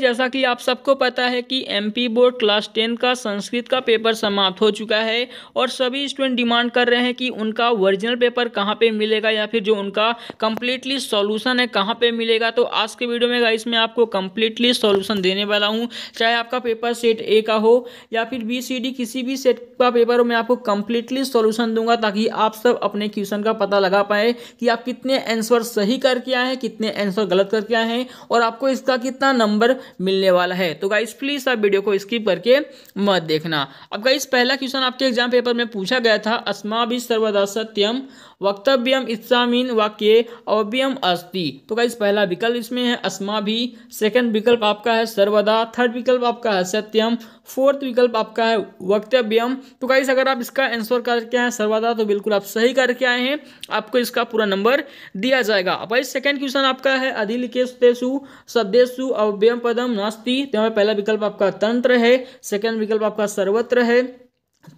जैसा कि आप सबको पता है कि एमपी बोर्ड क्लास टेन का संस्कृत का पेपर समाप्त हो चुका है और सभी स्टूडेंट डिमांड कर रहे हैं कि उनका ओरिजिनल पेपर कहाँ पे मिलेगा या फिर जो उनका कम्प्लीटली सॉल्यूशन है कहाँ पे मिलेगा तो आज के वीडियो में गाइस मैं आपको कम्प्लीटली सॉल्यूशन देने वाला हूँ चाहे आपका पेपर सेट ए का हो या फिर बी सी डी किसी भी सेट का पेपर हो मैं आपको कम्प्लीटली सॉल्यूशन दूंगा ताकि आप सब अपने क्वेश्चन का पता लगा पाए कि आप कितने आंसर सही करके आए हैं कितने आंसर गलत करके आए हैं और आपको इसका कितना नंबर मिलने वाला है तो गाइस प्लीज़ आप वीडियो को स्किप करके मत देखना अब गाइस पहला क्वेश्चन आपके एग्जाम पेपर में पूछा गया था अस्मा भी सर्वदा सत्यम वक्तव्यम इस्सामीन वाक्य अव्यम अस्ति तो गाइस पहला विकल्प इसमें है अस्मा भी सेकेंड विकल्प आपका है सर्वदा थर्ड विकल्प आपका है सत्यम फोर्थ विकल्प आपका है वक्तव्यम तो गाइस अगर आप इसका आंसर करके आए सर्वदा तो बिल्कुल आप सही करके आए हैं आपको इसका पूरा नंबर दिया जाएगा अब गाइस सेकंड क्वेश्चन आपका है अधिलिकेशु शब्देशु अव्यम पर पदम नास्ती तो यहाँ पे पहला विकल्प आपका तंत्र है सेकंड विकल्प आपका सर्वत्र है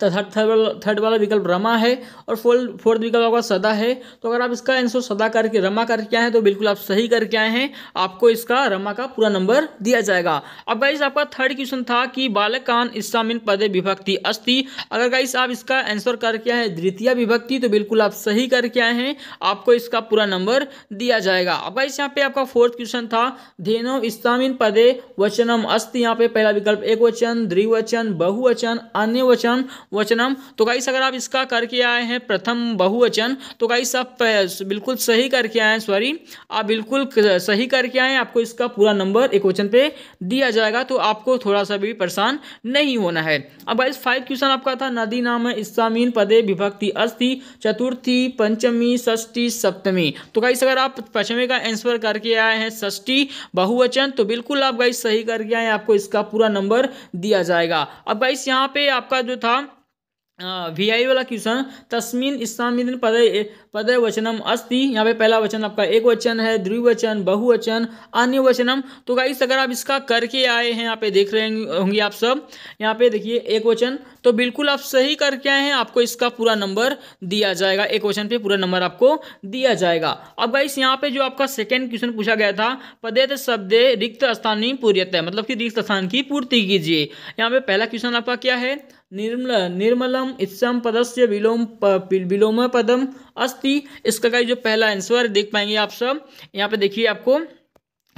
थर्ड तो थर्ड वाला विकल्प रमा है और फोर्थ फोर्थ विकल्प आपका सदा है तो अगर आप इसका आंसर सदा करके रमा करके आए हैं तो बिल्कुल आप सही करके आए हैं आपको इसका रमा का पूरा नंबर दिया जाएगा अब गाइस आपका थर्ड क्वेश्चन था कि बालकान इस्लामिन पदे विभक्ति अस्थि अगर गाइस आप इसका आंसर करके आए हैं द्वितीय विभक्ति तो बिल्कुल आप सही करके आए हैं आपको इसका पूरा नंबर दिया जाएगा अब गाइस यहाँ पे आपका फोर्थ क्वेश्चन था धेनो इस्लामिन पदे वचनम अस्थि यहाँ पे पहला विकल्प एक वचन द्विवचन बहुवचन अन्य वचन वचनम तो गाइस अगर आप इसका करके आए हैं प्रथम बहुवचन तो गाइस आप बिल्कुल सही करके आए हैं सॉरी आप बिल्कुल सही करके आए आपको इसका पूरा नंबर एक वचन पे दिया जाएगा तो आपको थोड़ा सा भी परेशान नहीं होना है अब गाइस फाइव क्वेश्चन आपका था नदी नाम है इस्सामीन पदे विभक्ति अस्थि चतुर्थी पंचमी षष्ठी सप्तमी तो गाइस अगर आप पश्चिमी का आंसर करके आए हैं षष्ठी बहुवचन तो बिल्कुल आप गाइस सही करके आए आपको इसका पूरा नंबर दिया जाएगा अब गाइस यहाँ पे आपका जो था वी आई वाला क्वेश्चन तस्मिन स्थान पद पद वचनम अस्ति यहाँ पे पहला वचन आपका एक वचन है द्विवचन बहुवचन अन्य वचनम तो गाइस अगर आप इसका करके आए हैं यहाँ पे देख रहे होंगे आप सब यहाँ पे देखिए एक वचन तो बिल्कुल आप सही करके आए हैं आपको इसका पूरा नंबर दिया जाएगा एक क्वेश्चन पे पूरा नंबर आपको दिया जाएगा अब गाइस यहाँ पे जो आपका सेकेंड क्वेश्चन पूछा गया था पदेत शब्द रिक्त स्थानी पूर्यत है मतलब कि रिक्त स्थान की पूर्ति कीजिए यहाँ पे पहला क्वेश्चन आपका क्या है निर्मल निर्मलम इसम पदस्य विलोम विलोम पदम अस्थि इसका का जो पहला आंसर देख पाएंगे आप सब यहाँ पे देखिए आपको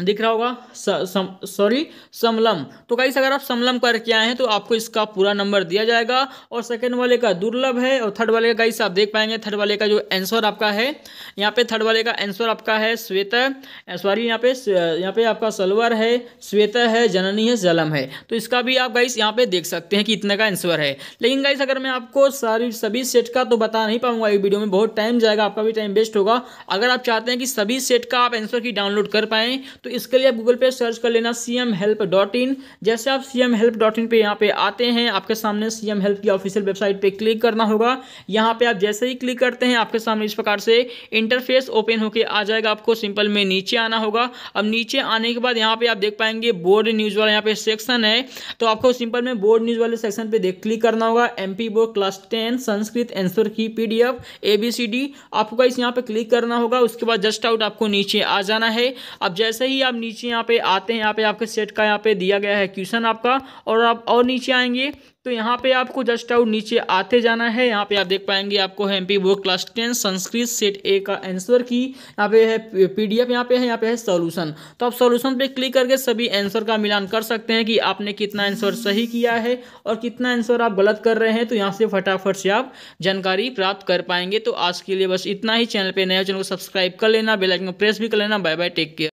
दिख रहा होगा सॉरी समलम तो गाइस अगर आप समलम करके आए हैं तो आपको इसका पूरा नंबर दिया जाएगा और सेकंड वाले का दुर्लभ है और थर्ड वाले का गाइस आप देख पाएंगे थर्ड वाले का जो आंसर आपका है यहाँ पे थर्ड वाले का आंसर आपका है श्वेत सॉरी यहाँ पे यहाँ पे आपका सलवर है श्वेता है जननी है जलम है तो इसका भी आप गाइस यहाँ पे देख सकते हैं कि इतने का आंसर है लेकिन गाइस अगर मैं आपको सारी सभी सेट का तो बता नहीं पाऊंगा एक वीडियो में बहुत टाइम जाएगा आपका भी टाइम वेस्ट होगा अगर आप चाहते हैं कि सभी सेट का आप आंसर की डाउनलोड कर पाएँ तो इसके लिए आप गूगल पे सर्च कर लेना C M help dot in जैसे आप C M help dot in पर यहाँ पे आते हैं आपके सामने सी एम हेल्प की ऑफिशियल वेबसाइट पर क्लिक करना होगा यहाँ पर आप जैसे ही क्लिक करते हैं आपके सामने इस प्रकार से इंटरफेस ओपन होकर आ जाएगा आपको सिंपल में नीचे आना होगा अब नीचे आने के बाद यहाँ पर आप देख पाएंगे बोर्ड न्यूज़ वाला यहाँ पे सेक्शन है तो आपको सिंपल में बोर्ड न्यूज़ वाले सेक्शन पे देख क्लिक करना होगा M P board class ten Sanskrit answer key P D F A B C D आपको इस यहाँ पे क्लिक करना होगा उसके बाद जस्ट आउट आपको नीचे आ जाना है अब जैसे ही ही आप नीचे यहाँ पे आते हैं यहाँ पे आपके सेट का यहाँ पे दिया गया है क्वेश्चन आपका और आप और नीचे आएंगे तो यहाँ पे आपको जस्ट आउट नीचे आते जाना है यहाँ पे आप देख पाएंगे आपको है MP board class ten Sanskrit set A का आंसर की यहाँ पे है पीडीएफ यहाँ पे है यहाँ पे है सॉल्यूशन तो आप सॉल्यूशन पे क्लिक करके सभी आंसर का मिलान कर सकते हैं कि आपने कितना आंसर सही किया है और कितना आंसर आप गलत कर रहे हैं तो यहाँ से फटाफट से आप जानकारी प्राप्त कर पाएंगे तो आज के लिए बस इतना ही चैनल पर नया चैनल को सब्सक्राइब कर लेना बेलाइकन प्रेस भी कर लेना बाय बाय टेक केयर